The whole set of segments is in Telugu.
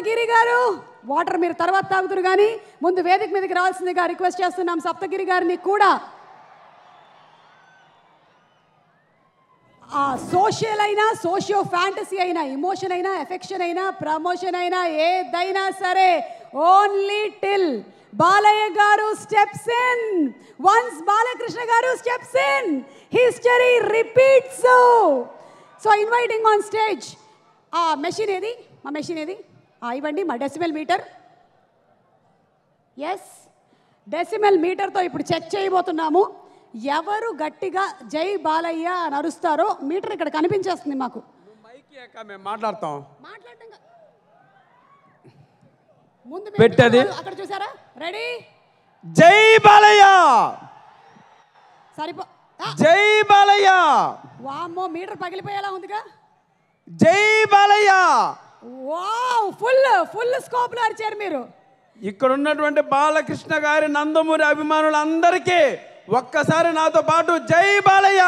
సప్తగిరి గారు వాటర్ మీరు తర్వాత తాగుతురు కానీ ముందు వేదిక మీదకి రావాల్సిందిగా రిక్వెస్ట్ చేస్తున్నాం సప్తగిరి గారిని కూడా ఆ సోషల్ అయినా సోషియో ఫ్యాంటసీ అయినా ఇమోషన్ అయినా ఎఫెక్షన్ అయినా ప్రమోషన్ అయినా ఏదైనా సరే ఓన్లీ టిల్ బాలయ్య గారు steps in once Balakrishna garu steps in history repeats so inviting on stage ఆ మెషిన్ ఏది మా మెషిన్ ఏది ఇవ్వండి మా డెసిబెల్ మీటర్ ఎస్ డెసిమల్ మీటర్తో ఇప్పుడు చెక్ చేయబోతున్నాము ఎవరు గట్టిగా జై బాలయ్య అని అరుస్తారో మీటర్ ఇక్కడ కనిపించేస్తుంది మాకు మాట్లాడతాం ముందు పెట్టేది అక్కడ చూసారా రెడీ జై బాలయ్య సరిపో జై బాలయ్య వామ్మో మీటర్ పగిలిపోయేలా ఉందిగా జై Balayya wow full full scope లో మీరు ఇక్కడ ఉన్నటువంటి బాలకృష్ణ గారి నందమూరి అభిమానులు అందరికీ ఒక్కసారి నాతో పాటు జై బాలయ్య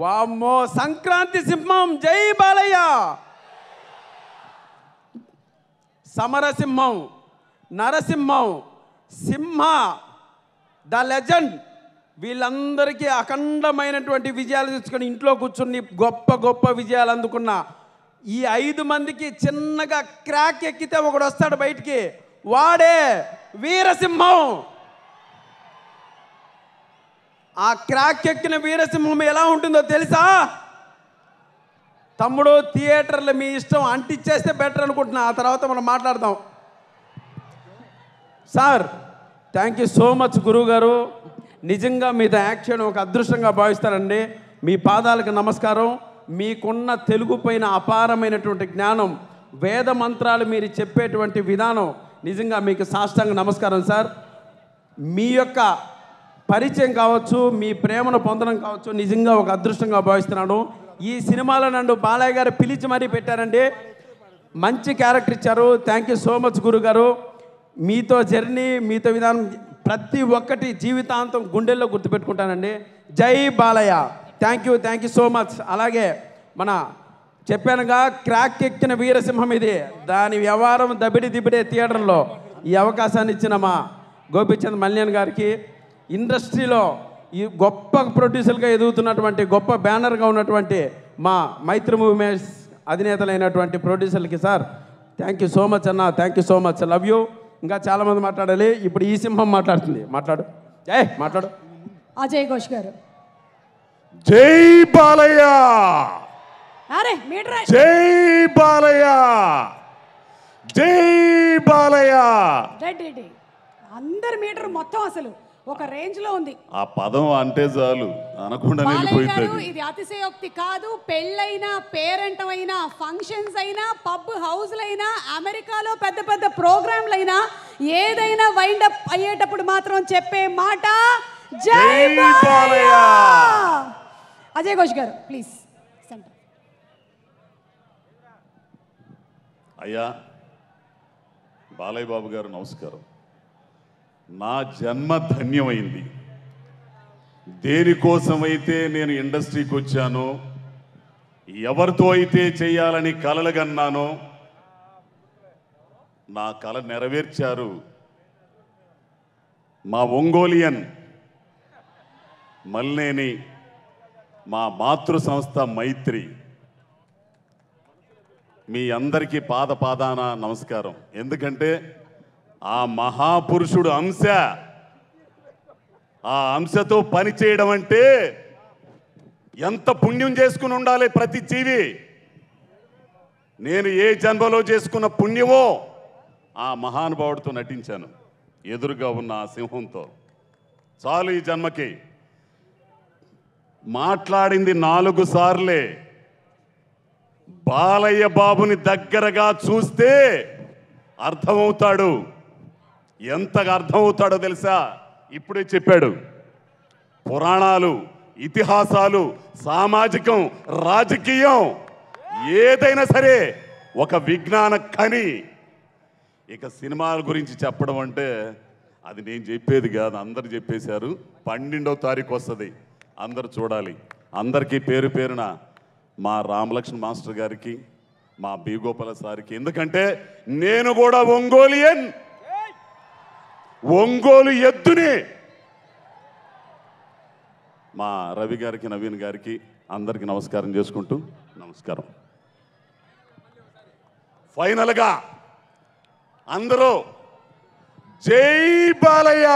వామ్మో సంక్రాంతి సింహం జై బాలయ్య సమరసింహం నరసింహం సింహ ద లెజెండ్ వీళ్ళందరికీ అఖండమైనటువంటి విజయాలు తెచ్చుకొని ఇంట్లో కూర్చుని గొప్ప గొప్ప విజయాలు అందుకున్న ఈ ఐదు మందికి చిన్నగా క్రాక్ ఎక్కితే ఒకడు వస్తాడు బయటికి వాడే వీరసింహం ఆ క్రాక్ ఎక్కిన వీరసింహం ఎలా ఉంటుందో తెలుసా తమ్ముడు థియేటర్లు మీ ఇష్టం అంటిచ్చేస్తే బెటర్ అనుకుంటున్నా ఆ తర్వాత మనం మాట్లాడదాం sir thank you so much గురువు గారు నిజంగా మీతో యాక్ట్ చేయడం ఒక అదృష్టంగా భావిస్తారండి మీ పాదాలకు నమస్కారం మీకున్న తెలుగు పైన అపారమైనటువంటి జ్ఞానం వేద మంత్రాలు మీరు చెప్పేటువంటి విధానం నిజంగా మీకు సాష్టాంగ నమస్కారం సార్ మీ యొక్క పరిచయం కావచ్చు మీ ప్రేమను పొందడం కావచ్చు నిజంగా ఒక అదృష్టంగా భావిస్తున్నాను ఈ సినిమాలో నన్ను బాలయ్య గారు పిలిచి మరీ పెట్టారండి మంచి క్యారెక్టర్ ఇచ్చారు థ్యాంక్ యూ సో మచ్ గురుగారు మీతో జర్నీ మీతో విధానం ప్రతి ఒక్కటి జీవితాంతం గుండెల్లో గుర్తుపెట్టుకుంటానండి జై Balayya thank you thank you so much అలాగే మన చెప్పానుగా క్రాక్ ఎక్కిన వీరసింహం ఇది దాని వ్యవహారం దబిడి దిబిడే థియేటర్లో ఈ అవకాశాన్ని ఇచ్చిన మా గోపిచంద్ మల్యాన్ గారికి ఇండస్ట్రీలో ఈ గొప్ప ప్రొడ్యూసర్గా ఎదుగుతున్నటువంటి గొప్ప బ్యానర్గా ఉన్నటువంటి మా మైత్రి మూవీమేస్ అధినేతలైనటువంటి ప్రొడ్యూసర్లకి sir thank you so much అన్న thank you so much love you ఇంకా చాలామంది మాట్లాడాలి ఇప్పుడు ఈ సింహం మాట్లాడుతుంది మాట్లాడు జై మాట్లాడు అజయ్ ఘోష్ గారు జై బాలయ్య అరే జై బాలయ్య జై బాలయ్య అందరు మీటర్ మొత్తం అసలు ఒక రేంజ్ లో ఉంది ఆ పదం అంటే చాలు అనకుండా నిలిపోయింది ఇది అతిశయోక్తి కాదు పెళ్ళైనా పేరెంట్ అయినా ఫంక్షన్స్ అయినా పబ్ హౌస్లైనా అమెరికాలో పెద్ద పెద్ద అయినా ఏదైనా వైండ్ అప్ అయ్యేటప్పుడు మాత్రం చెప్పే మాట జై అజయ్ ఘోష్ గారు ప్లీజ్ అయ్యా బాలయ్య బాబు గారు నమస్కారం నా జన్మ ధన్యమైంది దేనికోసమైతే నేను ఇండస్ట్రీకి వచ్చానో ఎవరితో అయితే చేయాలని కళలు కన్నానో నా కళ నెరవేర్చారు మా ఒంగోలియన్ మల్లేని మా మాతృ సంస్థ మైత్రి మీ అందరికీ పాద పాదాన నమస్కారం ఎందుకంటే ఆ మహాపురుషుడు అంశ ఆ అంశతో పని చేయడం అంటే ఎంత పుణ్యం చేసుకుని ఉండాలి ప్రతి జీవి నేను ఏ జన్మలో చేసుకున్న పుణ్యమో ఆ మహానుభావుడితో నటించాను ఎదురుగా ఉన్న ఆ సింహంతో చాలు ఈ జన్మకి మాట్లాడింది నాలుగు సార్లే బాలయ్య బాబుని దగ్గరగా చూస్తే అర్థమవుతాడు ఎంతగా అర్థమవుతాడో తెలుసా ఇప్పుడే చెప్పాడు పురాణాలు ఇతిహాసాలు సామాజికం రాజకీయం ఏదైనా సరే ఒక విజ్ఞాన కని ఇక సినిమాల గురించి చెప్పడం అంటే అది నేను చెప్పేది కాదు అందరు చెప్పేశారు పన్నెండవ తారీఖు వస్తుంది అందరు చూడాలి అందరికీ పేరు పేరున మా రామలక్ష్మణ్ మాస్టర్ గారికి మా బీగోపాల సార్కి ఎందుకంటే నేను కూడా ఒంగోలియన్ ఒంగోలు ఎద్దుని మా రవి గారికి నవీన్ గారికి అందరికి నమస్కారం చేసుకుంటూ నమస్కారం ఫైనల్గా అందరూ జై బాలయ్య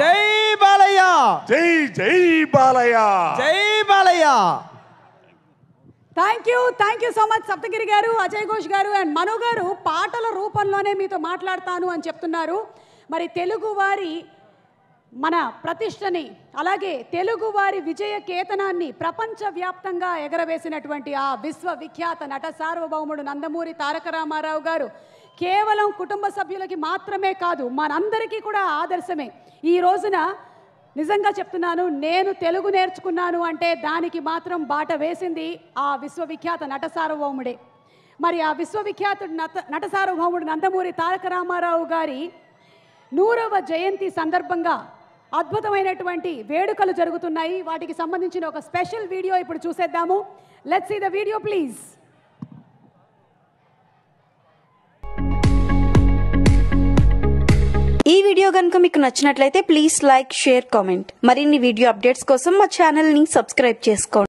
జై బాలయ్య జై జై బాలయ్య జై Balayya thank you thank you so much Saptagiri garu Ajay Ghosh గారు అండ్ మనో గారు పాటల రూపంలోనే మీతో మాట్లాడతాను అని చెప్తున్నారు మరి తెలుగువారి మన ప్రతిష్టని అలాగే తెలుగువారి విజయ కేతనాన్ని ప్రపంచవ్యాప్తంగా ఎగరవేసినటువంటి ఆ విశ్వవిఖ్యాత నట సార్వభౌముడు నందమూరి తారక రామారావు గారు కేవలం కుటుంబ సభ్యులకి మాత్రమే కాదు మనందరికీ కూడా ఆదర్శమే ఈ రోజున నిజంగా చెప్తున్నాను నేను తెలుగు నేర్చుకున్నాను అంటే దానికి మాత్రం బాట వేసింది ఆ విశ్వవిఖ్యాత నట సార్వభౌముడే మరి ఆ విశ్వవిఖ్యాతుడు నట నట సార్వభౌముడు నందమూరి తారక రామారావు గారి నూరవ జయంతి సందర్భంగా అద్భుతమైనటువంటి వేడుకలు జరుగుతున్నాయి వాటికి సంబంధించిన ఒక స్పెషల్ వీడియో ఇప్పుడు చూసేద్దాము let's see the video please ఈ వీడియో కనుక మీకు నచ్చినట్లయితే ప్లీజ్ లైక్ షేర్ కామెంట్ మరిన్ని వీడియో అప్డేట్స్ కోసం మా ఛానల్ని సబ్స్క్రైబ్ చేసుకోండి